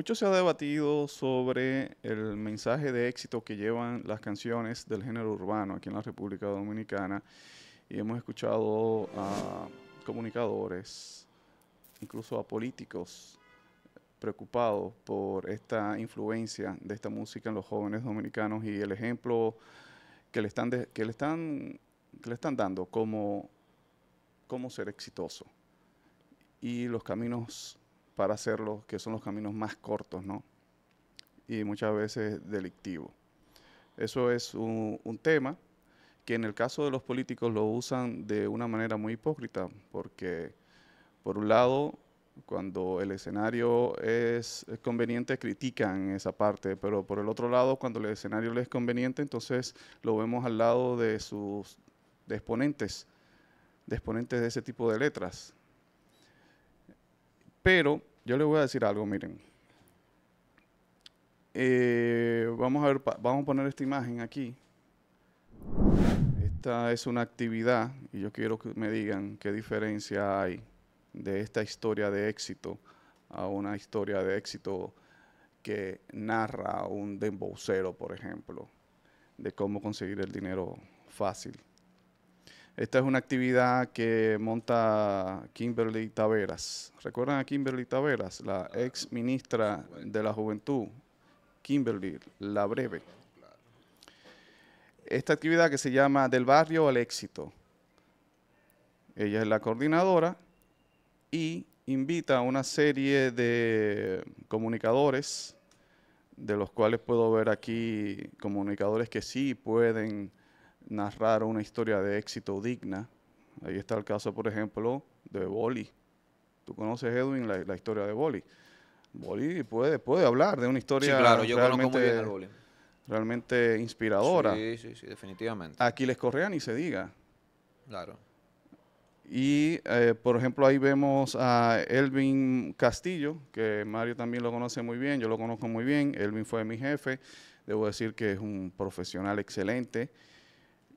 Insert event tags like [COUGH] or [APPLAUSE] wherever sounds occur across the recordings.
Mucho se ha debatido sobre el mensaje de éxito que llevan las canciones del género urbano aquí en la República Dominicana y hemos escuchado a comunicadores, incluso a políticos preocupados por esta influencia de esta música en los jóvenes dominicanos y el ejemplo que le están, que le están, le están dando como, como ser exitoso y los caminos para hacerlo, que son los caminos más cortos, ¿no? Y muchas veces delictivos. Eso es un, tema que en el caso de los políticos lo usan de una manera muy hipócrita, porque por un lado, cuando el escenario es conveniente, critican esa parte, pero por el otro lado, cuando el escenario les es conveniente, entonces lo vemos al lado de sus exponentes, de exponentes de ese tipo de letras. Pero yo les voy a decir algo, miren. Eh, vamos a ver, vamos a poner esta imagen aquí. Esta es una actividad y yo quiero que me digan qué diferencia hay de esta historia de éxito a una historia de éxito que narra un dembocero, por ejemplo, de cómo conseguir el dinero fácil. Esta es una actividad que monta Kimberly Taveras. ¿Recuerdan a Kimberly Taveras, la ex ministra de la Juventud? Kimberly, la breve. Esta actividad que se llama Del barrio al éxito. Ella es la coordinadora y invita a una serie de comunicadores, de los cuales puedo ver aquí comunicadores que sí pueden narrar una historia de éxito digna. Ahí está el caso, por ejemplo, de Boli. Tú conoces, Edwin, la, historia de Boli. Boli puede, puede hablar de una historia. Sí, claro, yo realmente, inspiradora. Sí, sí, sí, definitivamente. les Correa ni se diga. Claro. Y, eh, por ejemplo, ahí vemos a Elvin Castillo, que Mario también lo conoce muy bien, yo lo conozco muy bien. Elvin fue mi jefe. Debo decir que es un profesional excelente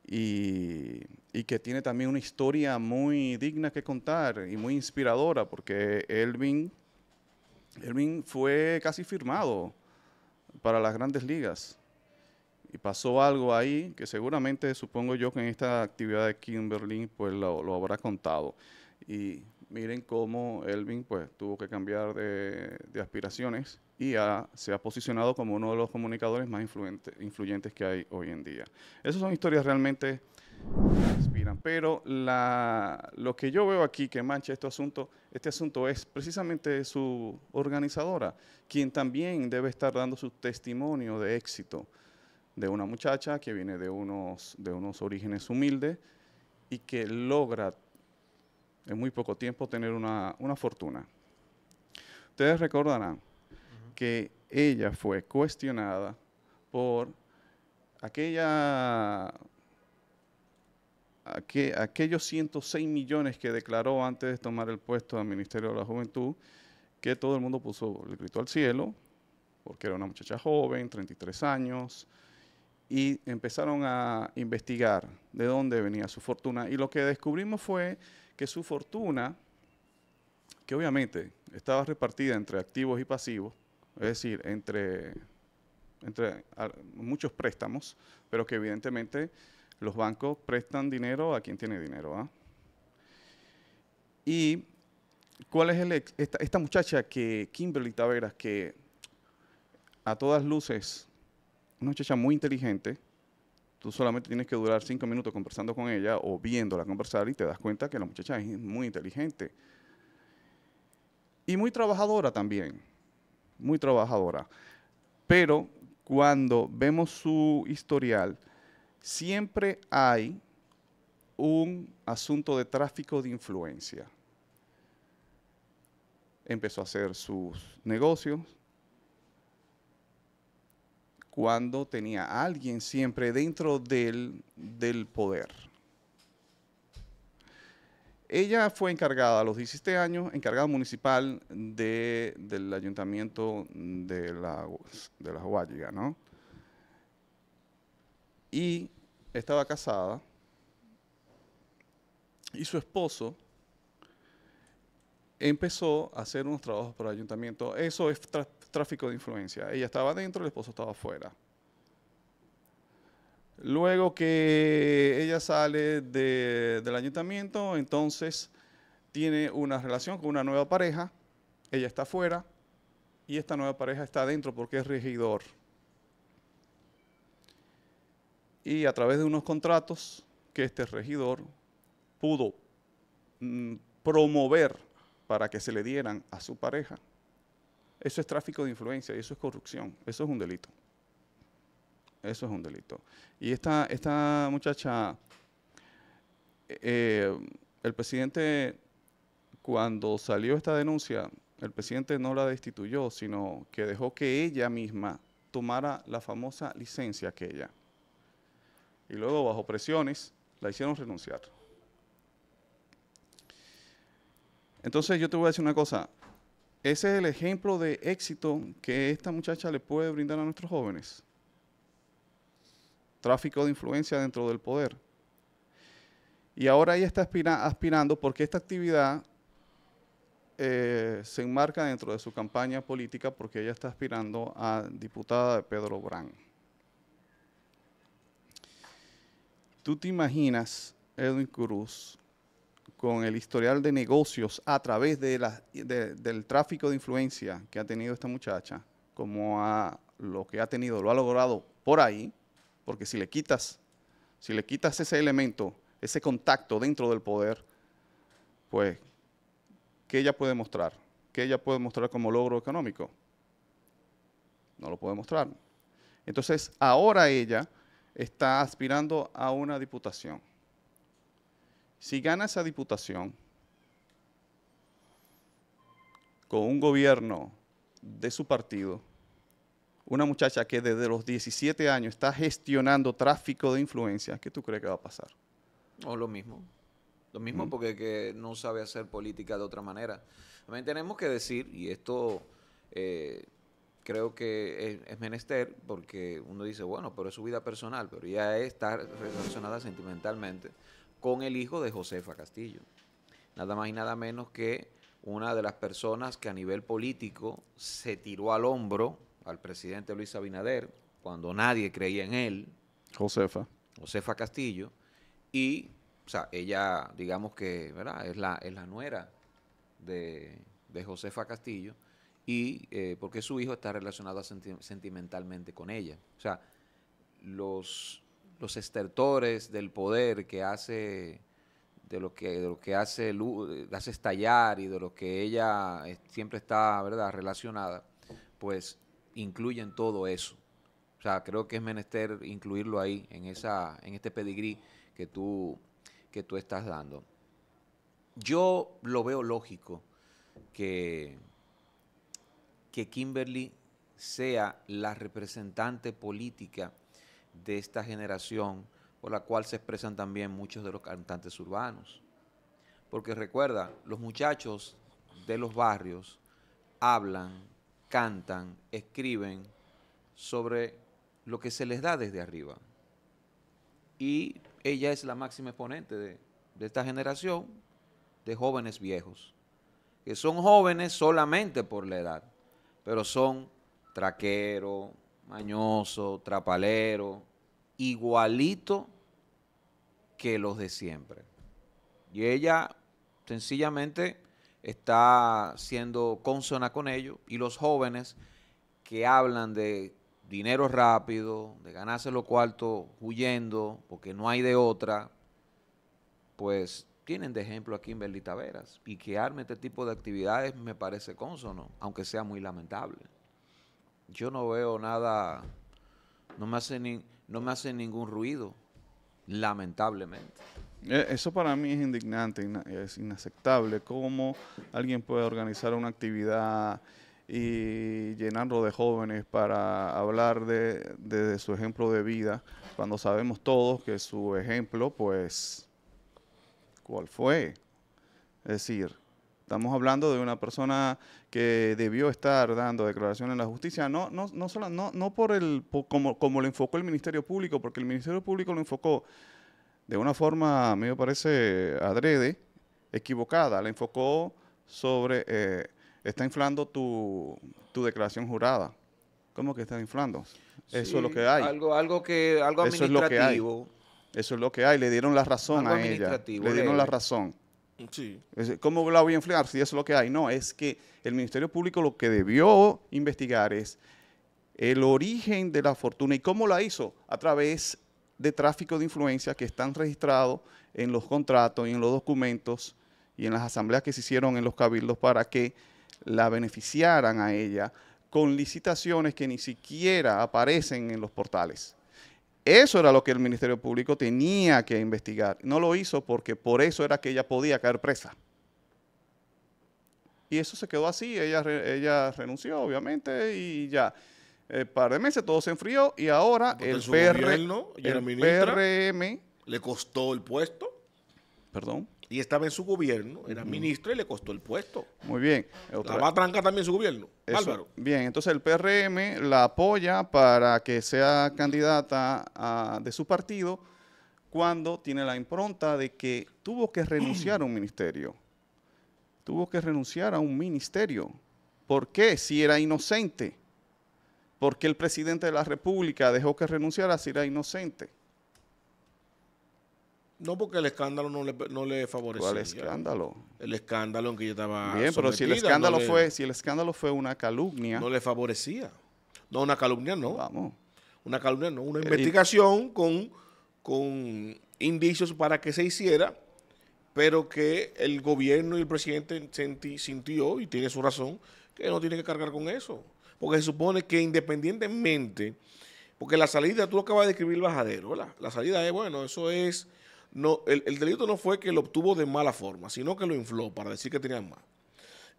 y, que tiene también una historia muy digna que contar y muy inspiradora, porque Elvin, Elvin fue casi firmado para las grandes ligas. Y pasó algo ahí que seguramente supongo yo que en esta actividad de Kimberly pues lo, lo habrá contado. Y miren cómo Elvin pues, tuvo que cambiar de, de aspiraciones y se ha posicionado como uno de los comunicadores más influyentes que hay hoy en día. Esas son historias realmente que inspiran, pero la, lo que yo veo aquí que mancha este asunto, este asunto es precisamente su organizadora, quien también debe estar dando su testimonio de éxito de una muchacha que viene de unos, de unos orígenes humildes y que logra en muy poco tiempo tener una, fortuna. Ustedes recordarán que ella fue cuestionada por aquella, aquellos 106 millones que declaró antes de tomar el puesto al Ministerio de la Juventud, que todo el mundo puso el grito al cielo, porque era una muchacha joven, 33 años, y empezaron a investigar de dónde venía su fortuna. Y lo que descubrimos fue que su fortuna, que obviamente estaba repartida entre activos y pasivos, es decir, entre, entre muchos préstamos, pero que evidentemente los bancos prestan dinero a quien tiene dinero. ¿ah? Y cuál es el esta, muchacha que, Kimberly Taveras, que a todas luces, una muchacha muy inteligente, Tú solamente tienes que durar cinco minutos conversando con ella o viéndola conversar y te das cuenta que la muchacha es muy inteligente. Y muy trabajadora también, muy trabajadora. Pero cuando vemos su historial, siempre hay un asunto de tráfico de influencia. Empezó a hacer sus negocios, cuando tenía alguien siempre dentro del, del poder. Ella fue encargada a los 17 años, encargada municipal de, del ayuntamiento de la, de la ¿no? Y estaba casada y su esposo empezó a hacer unos trabajos para el ayuntamiento. Eso es tráfico de influencia. Ella estaba dentro, el esposo estaba afuera. Luego que ella sale del ayuntamiento, entonces tiene una relación con una nueva pareja, ella está afuera y esta nueva pareja está adentro porque es regidor. Y a través de unos contratos que este regidor pudo mm, promover para que se le dieran a su pareja, eso es tráfico de influencia y eso es corrupción. Eso es un delito. Eso es un delito. Y esta, esta muchacha, eh, el presidente, cuando salió esta denuncia, el presidente no la destituyó, sino que dejó que ella misma tomara la famosa licencia aquella. Y luego, bajo presiones, la hicieron renunciar. Entonces yo te voy a decir una cosa, ese es el ejemplo de éxito que esta muchacha le puede brindar a nuestros jóvenes. Tráfico de influencia dentro del poder. Y ahora ella está aspirando porque esta actividad eh, se enmarca dentro de su campaña política porque ella está aspirando a diputada de Pedro Brán. ¿Tú te imaginas, Edwin Cruz, con el historial de negocios a través de del tráfico de influencia que ha tenido esta muchacha, como a lo que ha tenido, lo ha logrado por ahí, porque si le quitas, si le quitas ese elemento, ese contacto dentro del poder, pues, ¿qué ella puede mostrar? ¿Qué ella puede mostrar como logro económico? No lo puede mostrar. Entonces, ahora ella está aspirando a una diputación. Si gana esa diputación con un gobierno de su partido, una muchacha que desde los 17 años está gestionando tráfico de influencia, ¿qué tú crees que va a pasar? O lo mismo. Lo mismo mm. porque no sabe hacer política de otra manera. También tenemos que decir, y esto eh, creo que es, es, menester, porque uno dice, bueno, pero es su vida personal, pero ya está relacionada sentimentalmente con el hijo de Josefa Castillo. Nada más y nada menos que una de las personas que a nivel político se tiró al hombro al presidente Luis Abinader cuando nadie creía en él. Josefa. Josefa Castillo. Y, o sea, ella, digamos que, ¿verdad? Es la, es la nuera de, Josefa Castillo. Y eh, porque su hijo está relacionado sentimentalmente con ella. O sea, los los estertores del poder que hace de lo que lo que hace hace estallar y de lo que ella eh, siempre está verdad relacionada pues incluyen todo eso o sea creo que es menester incluirlo ahí en esa en este pedigrí que tú que tú estás dando yo lo veo lógico que que Kimberly sea la representante política de esta generación por la cual se expresan también muchos de los cantantes urbanos. Porque recuerda, los muchachos de los barrios hablan, cantan, escriben sobre lo que se les da desde arriba. Y ella es la máxima exponente de, esta generación de jóvenes viejos, que son jóvenes solamente por la edad, pero son traqueros, mañoso, trapalero, igualito que los de siempre. Y ella sencillamente está siendo consona con ellos y los jóvenes que hablan de dinero rápido, de ganarse los cuartos huyendo, porque no hay de otra, pues tienen de ejemplo aquí en Berlita Y que arme este tipo de actividades me parece consono, aunque sea muy lamentable yo no veo nada, no me hace, no me hace ningún ruido, lamentablemente. E, eso para mí es indignante, es inaceptable. ¿Cómo alguien puede organizar una actividad y llenarlo de jóvenes para hablar de, de, su ejemplo de vida, cuando sabemos todos que su ejemplo, pues, ¿cuál fue? Es decir, Estamos hablando de una persona que debió estar dando declaración en la justicia, no, no, no, solo, no, no por el, como, como lo enfocó el Ministerio Público, porque el Ministerio Público lo enfocó de una forma, a mí me parece, adrede, equivocada. La enfocó sobre, eh, está inflando tu, declaración jurada. ¿Cómo que está inflando? Eso es lo que hay. Algo, algo que, algo administrativo. Eso es lo que hay. Eso es lo que hay. Le dieron la razón a ella. Le dieron la eh. razón. ¿Cómo la voy a enfriar si es lo que hay? No, es que el Ministerio Público lo que debió investigar es el origen de la fortuna y cómo la hizo a través de tráfico de influencias que están registrados en los contratos y en los documentos y en las asambleas que se hicieron en los cabildos para que la beneficiaran a ella con licitaciones que ni siquiera aparecen en los portales. Eso era lo que el Ministerio Público tenía que investigar. No lo hizo porque por eso era que ella podía caer presa. Y eso se quedó así, ella, ella renunció, obviamente, y ya. Un eh, par de meses todo se enfrió y ahora el, PRM... ¿Le costó el puesto? Perdón y estaba en su gobierno, era ministro y le costó el puesto. Muy bien. La va a trancar también su gobierno. Álvaro. Bien, entonces el PRM la apoya para que sea candidata de su partido cuando tiene la impronta de que tuvo que renunciar a un ministerio. Tuvo que renunciar a un ministerio. ¿Por qué? Si era inocente. ¿Por qué el presidente de la República dejó que renunciara si era inocente? No, porque el escándalo no le, no le favorecía. ¿Cuál escándalo? El escándalo en que yo estaba. Bien, pero si el escándalo fue, si el escándalo fue una calumnia. No le favorecía. No, una calumnia no. Vamos. Una calumnia no. Una eh, investigación con, con indicios para que se hiciera, pero que el gobierno y el presidente sintió, y tiene su razón, que no tiene que cargar con eso. Porque se supone que independientemente, porque la salida, tú lo acabas de describir el bajadero, ¿verdad? La salida es, bueno, eso es no, el, delito no fue que lo obtuvo de mala forma, sino que lo infló para decir que tenía más.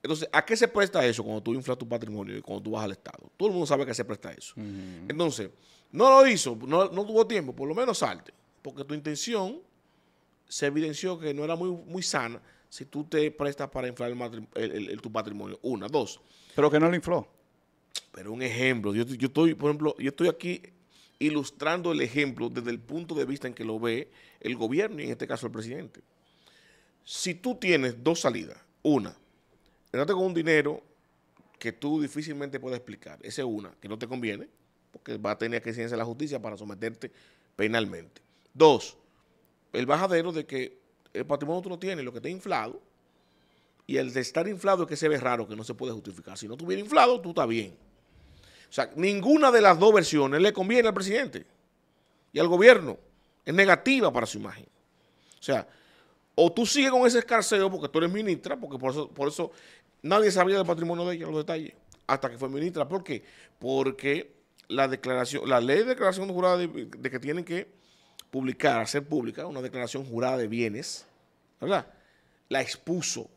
Entonces, ¿a qué se presta eso cuando tú inflas tu patrimonio y cuando tú vas al Estado? Todo el mundo sabe que se presta eso. Entonces, no lo hizo, no, tuvo tiempo, por lo menos salte, porque tu intención se evidenció que no era muy, muy sana si tú te prestas para inflar tu patrimonio. Una, dos. Pero que no lo infló. Pero un ejemplo, yo, yo estoy, por ejemplo, yo estoy aquí ilustrando el ejemplo desde el punto de vista en que lo ve el gobierno y en este caso el presidente. Si tú tienes dos salidas, una, quedarte con un dinero que tú difícilmente puedes explicar, esa es una, que no te conviene, porque va a tener que ciencia la justicia para someterte penalmente. Dos, el bajadero de que el patrimonio tú no tienes, lo que te inflado, y el de estar inflado es que se ve raro, que no se puede justificar. Si no estuviera inflado, tú estás bien. O sea, ninguna de las dos versiones le conviene al presidente y al gobierno. Es negativa para su imagen. O sea, o tú sigues con ese escarceo porque tú eres ministra, porque por eso, nadie sabía del patrimonio de ella, los detalles, hasta que fue ministra. ¿Por qué? Porque la declaración, la ley de declaración jurada de, de que tienen que publicar, hacer pública una declaración jurada de bienes, ¿verdad? La expuso.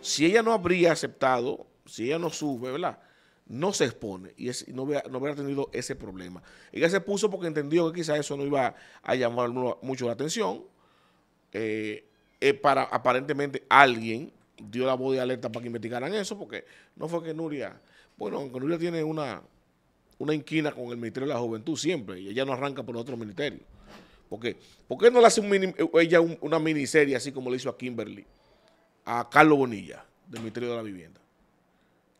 Si ella no habría aceptado, si ella no sube, ¿verdad? no se expone y, no, hubiera, no, tenido ese problema. Ella se puso porque entendió que quizás eso no iba a llamar mucho la atención. Eh, eh, para aparentemente alguien dio la voz de alerta para que investigaran eso, porque no fue que Nuria, bueno, aunque Nuria tiene una, una inquina con el Ministerio de la Juventud siempre, y ella no arranca por otro ministerio. ¿Por qué? no le hace eh, ella una miniserie así como le hizo a Kimberly, a Carlos Bonilla, del Ministerio de la Vivienda?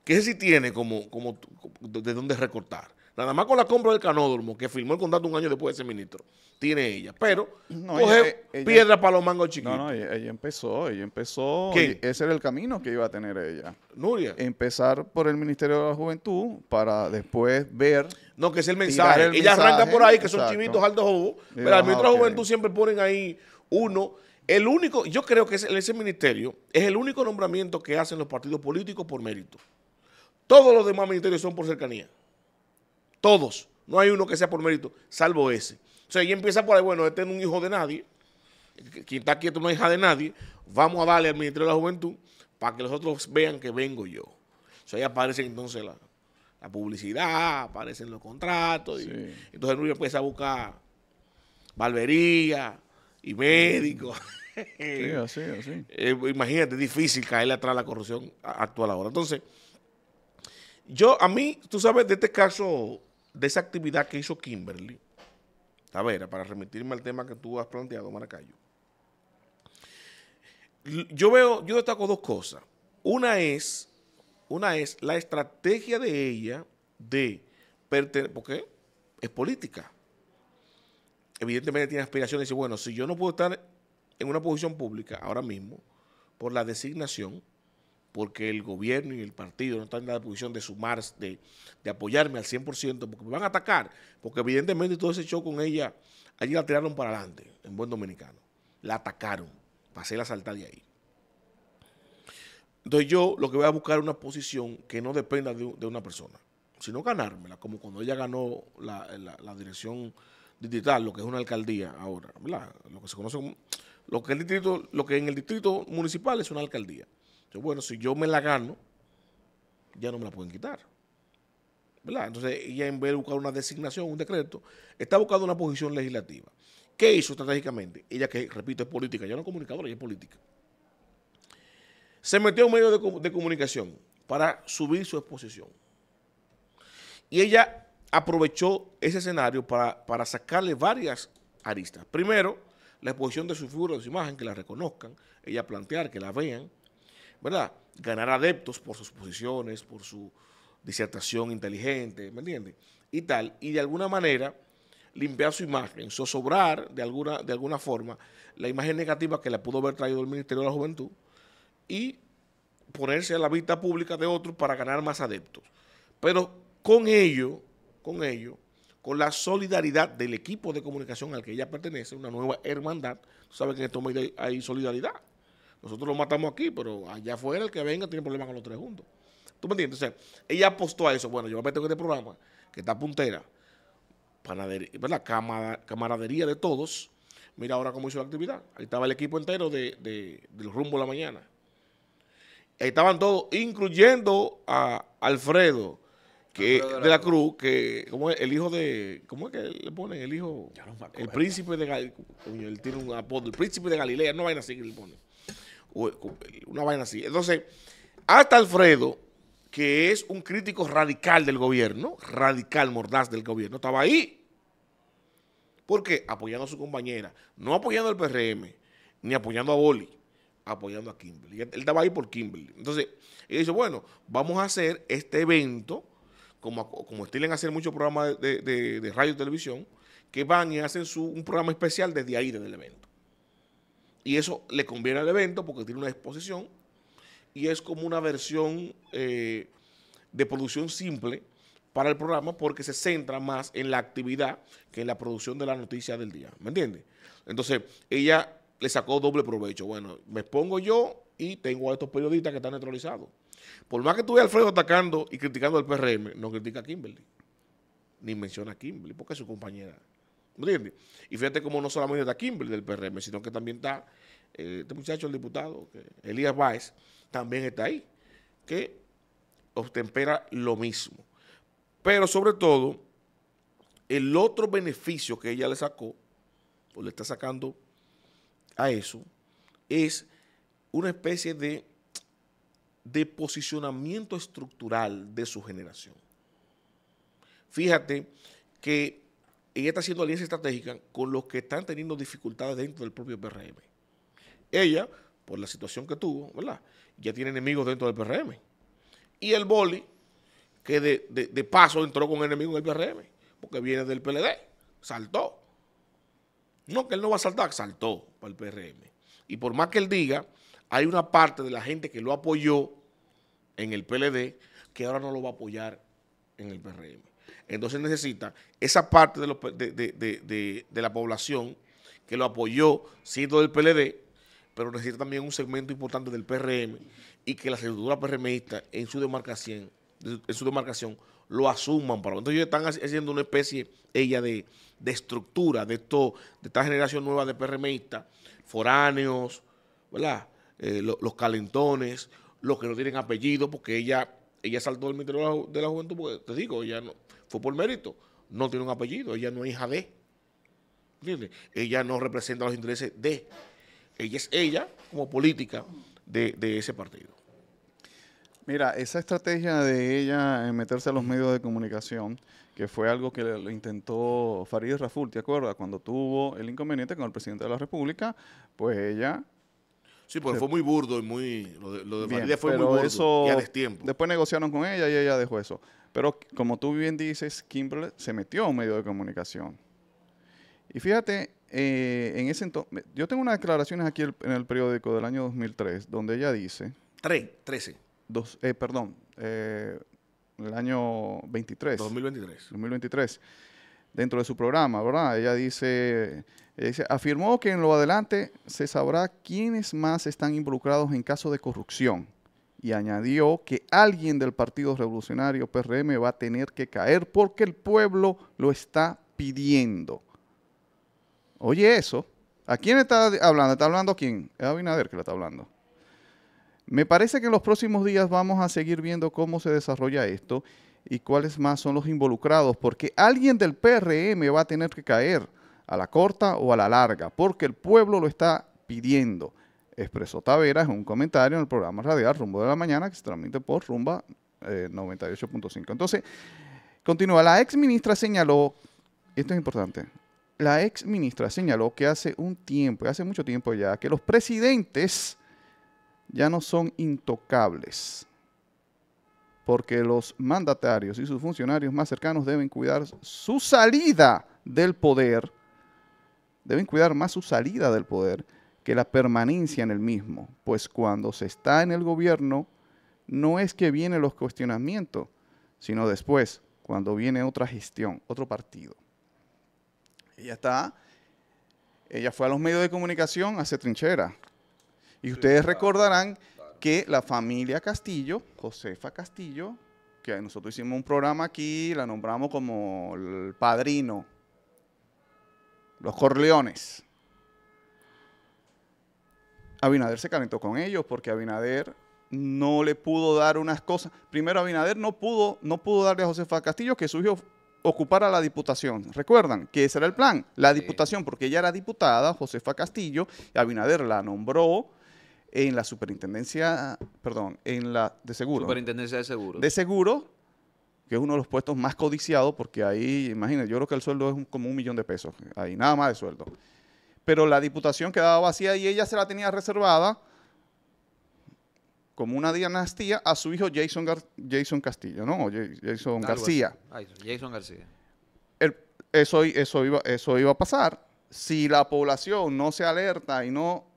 que ese sí tiene como, como, de dónde recortar. Nada más con la compra del canódromo, que firmó el contrato un año después de ese ministro, tiene ella. Pero no, coge eh, piedra para los mangos chiquitos. No, no, ella, empezó, ella empezó. Ese era el camino que iba a tener ella. Nuria. Empezar por el Ministerio de la Juventud para después ver. No, que es el mensaje. ella arranca por ahí, que son chivitos altos jobos. Pero al Ministerio de la Juventud siempre ponen ahí uno. El único, yo creo que en ese ministerio es el único nombramiento que hacen los partidos políticos por mérito. Todos los demás ministerios son por cercanía. Todos. No hay uno que sea por mérito, salvo ese. O sea, y empieza por ahí, bueno, este es un hijo de nadie, quien está quieto no es hija de nadie, vamos a darle al Ministerio de la Juventud para que los otros vean que vengo yo. O sea, ahí aparece entonces la, publicidad, aparecen los contratos, y, entonces empieza a buscar barbería y médicos. Sí, así, así. [LAUGHS] Eh, imagínate, es difícil caerle atrás a la corrupción actual ahora. Entonces, yo, a mí, tú sabes, de este caso, de esa actividad que hizo Kimberly, a ver, para remitirme al tema que tú has planteado, Maracayo. Yo veo, yo destaco dos cosas. Una es, una es la estrategia de ella de porque es política. Evidentemente tiene aspiraciones y bueno, si yo no puedo estar en una posición pública ahora mismo por la designación, porque el gobierno y el partido no están en la posición de sumarse, de, apoyarme al 100%, porque me van a atacar, porque evidentemente todo ese show con ella, allí la tiraron para adelante, en buen dominicano. La atacaron, pasé la saltar de ahí. Entonces yo lo que voy a buscar es una posición que no dependa de, una persona, sino ganármela, como cuando ella ganó la, dirección digital, lo que es una alcaldía ahora, Lo que se conoce lo que, el distrito, lo que en el distrito municipal es una alcaldía bueno, si yo me la gano, ya no me la pueden quitar. Entonces ella en vez de buscar una designación, un decreto, está buscando una posición legislativa. ¿Qué hizo estratégicamente? Ella que, repito, es política, ya no es comunicadora, ella es política. Se metió a un medio de, comunicación para subir su exposición. Y ella aprovechó ese escenario para, para, sacarle varias aristas. Primero, la exposición de su figura, de su imagen, que la reconozcan, ella plantear, que la vean, ¿verdad? Ganar adeptos por sus posiciones, por su disertación inteligente, ¿me entiendes? Y tal, y de alguna manera limpiar su imagen, zozobrar de alguna, de alguna forma la imagen negativa que le pudo haber traído el Ministerio de la Juventud y ponerse a la vista pública de otros para ganar más adeptos. Pero con ello, con ello, con la solidaridad del equipo de comunicación al que ella pertenece, una nueva hermandad, sabe que en estos medios hay solidaridad. Nosotros lo matamos aquí, pero allá afuera el que venga tiene problemas con los tres juntos. ¿Tú me entiendes? O ella apostó a eso. Bueno, yo me meto en este programa, que está puntera, panadería, la camaradería de todos. Mira ahora cómo hizo la actividad. Ahí estaba el equipo entero del rumbo a la mañana. Ahí estaban todos, incluyendo a Alfredo, que, de, la Cruz, que como el hijo de. ¿Cómo es que le ponen? El hijo. el príncipe de Galilea. tiene un apodo. El príncipe de Galilea, no vaina así que le ponen. Una vaina así. Entonces, hasta Alfredo, que es un crítico radical del gobierno, radical, mordaz del gobierno, estaba ahí. ¿Por qué? Apoyando a su compañera. No apoyando al PRM, ni apoyando a Boli, apoyando a Kimberly. Él estaba ahí por Kimberly. Entonces, él dice, bueno, vamos a hacer este evento, como, como estilen hacer muchos programas de, radio y televisión, que van y hacen su, un programa especial desde ahí, desde el evento. Y eso le conviene al evento porque tiene una exposición y es como una versión eh, de producción simple para el programa porque se centra más en la actividad que en la producción de la noticia del día. ¿Me entiendes? Entonces, ella le sacó doble provecho. Bueno, me pongo yo y tengo a estos periodistas que están neutralizados. Por más que tuve a Alfredo atacando y criticando al PRM, no critica a Kimberly. Ni menciona a Kimberly porque es su compañera entiendes? Y fíjate cómo no solamente está Kimberly del PRM, sino que también está eh, este muchacho, el diputado, Elías Báez, también está ahí, que obtempera lo mismo. Pero sobre todo, el otro beneficio que ella le sacó, o le está sacando a eso, es una especie de, de posicionamiento estructural de su generación. Fíjate que y está haciendo alianza estratégica con los que están teniendo dificultades dentro del propio PRM. Ella, por la situación que tuvo, ¿verdad? Ya tiene enemigos dentro del PRM. Y el Boli, que de, de paso entró con enemigos en el PRM, porque viene del PLD, saltó. No, que él no va a saltar, saltó para el PRM. Y por más que él diga, hay una parte de la gente que lo apoyó en el PLD que ahora no lo va a apoyar en el PRM. Entonces necesita esa parte de, la población que lo apoyó siendo del PLD, pero necesita también un segmento importante del PRM y que la estructura PRMista en su demarcación, en su demarcación lo asuman. Para, entonces ellos están haciendo una especie ella de, estructura de, esta generación nueva de PRMistas, foráneos, eh, los calentones, los que no tienen apellido, porque ella, ella saltó del Ministerio de la, de la Juventud, porque te digo, ella no, fue por mérito. No tiene un apellido, ella no es hija de. Ella no representa los intereses de. Ella es ella como política de, ese partido. Mira, esa estrategia de ella en meterse a los medios de comunicación, que fue algo que lo intentó Farid Raful, ¿te acuerdas? Cuando tuvo el inconveniente con el presidente de la República, pues ella Sí, porque fue muy burdo y muy. Lo de, lo fue muy burdo. Eso, a tiempo. Después negociaron con ella y ella dejó eso. Pero como tú bien dices, Kimberly se metió a un medio de comunicación. Y fíjate, eh, en ese entonces. Yo tengo unas declaraciones aquí en el periódico del año 2003, donde ella dice. 3, 13. Dos, eh, perdón, eh, el año 23. 2023. 2023 dentro de su programa, ¿verdad? Ella dice, afirmó que en lo adelante se sabrá quiénes más están involucrados en casos de corrupción y añadió que alguien del Partido Revolucionario PRM va a tener que caer porque el pueblo lo está pidiendo. Oye eso, ¿a quién está hablando? ¿Está hablando a quién? Es Abinader que le está hablando. Me parece que en los próximos días vamos a seguir viendo cómo se desarrolla esto y cuáles más son los involucrados, porque alguien del PRM va a tener que caer a la corta o a la larga, porque el pueblo lo está pidiendo. Expresó Taveras en un comentario en el programa radial Rumbo de la Mañana, que se transmite por Rumba 98.5. Eh, Entonces, continúa. La ex ministra señaló, esto es importante, la ex ministra señaló que hace un tiempo, hace mucho tiempo ya, que los presidentes ya no son intocables porque los mandatarios y sus funcionarios más cercanos deben cuidar su salida del poder, deben cuidar más su salida del poder que la permanencia en el mismo, pues cuando se está en el gobierno, no es que vienen los cuestionamientos, sino después, cuando viene otra gestión, otro partido. Ella está, ella fue a los medios de comunicación a hacer trinchera. Y ustedes recordarán que la familia Castillo, Josefa Castillo, que nosotros hicimos un programa aquí, la nombramos como el padrino, los Corleones. Abinader se calentó con ellos porque Abinader no le pudo dar unas cosas. Primero, Abinader no pudo, no pudo darle a Josefa Castillo que ocupar a la diputación. ¿Recuerdan? Que ese era el plan, la diputación, porque ella era diputada, Josefa Castillo, y Abinader la nombró en la superintendencia, perdón, en la de seguro. Superintendencia de seguro. De seguro, que es uno de los puestos más codiciados porque ahí, imagínense, yo creo que el sueldo es como un millón de pesos, ahí nada más de sueldo. Pero la diputación quedaba vacía y ella se la tenía reservada como una dinastía a su hijo Jason, Jason Castillo, ¿no? O Jason García. Jason García. eso iba a pasar. Si la población no se alerta y no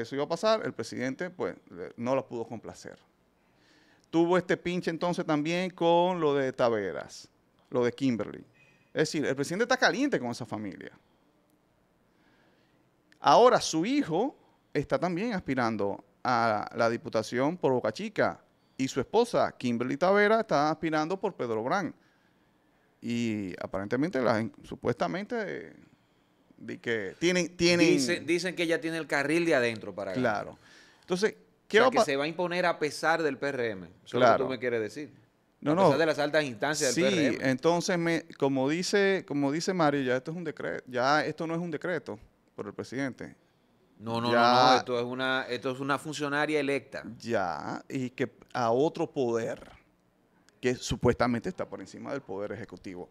eso iba a pasar, el presidente pues no lo pudo complacer. Tuvo este pinche entonces también con lo de Taveras, lo de Kimberly. Es decir, el presidente está caliente con esa familia. Ahora su hijo está también aspirando a la diputación por Boca Chica y su esposa, Kimberly Tavera, está aspirando por Pedro Gran. Y aparentemente, la, supuestamente, que Dicen, que ya tiene el carril de adentro para Claro. Entonces, ¿qué que se va a imponer a pesar del PRM. Eso es lo que tú me quieres decir. No, a pesar de las altas instancias del sí, entonces, me, como dice, como dice Mario, ya esto es un decreto, ya esto no es un decreto por el presidente. No, no, no, no, esto es una, esto es una funcionaria electa. Ya, y que a otro poder que supuestamente está por encima del poder ejecutivo.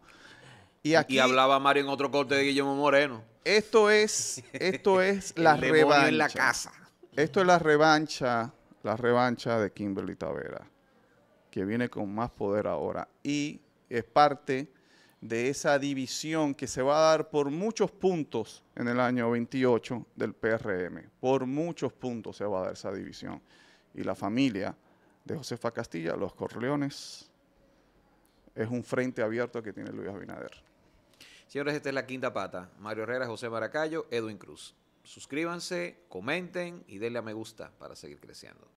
Y, aquí, hablaba Mario en otro corte de Guillermo Moreno. Esto es, esto [LAUGHS] es la revancha. en la casa. Esto es la revancha, la revancha de Kimberly Tavera, que viene con más poder ahora y es parte de esa división que se va a dar por muchos puntos en el año 28 del PRM. Por muchos puntos se va a dar esa división. Y la familia de Josefa Castilla, los Corleones, es un frente abierto que tiene Luis Abinader. Señores, esta es la quinta pata. Mario Herrera, José Maracayo, Edwin Cruz. Suscríbanse, comenten y denle a me gusta para seguir creciendo.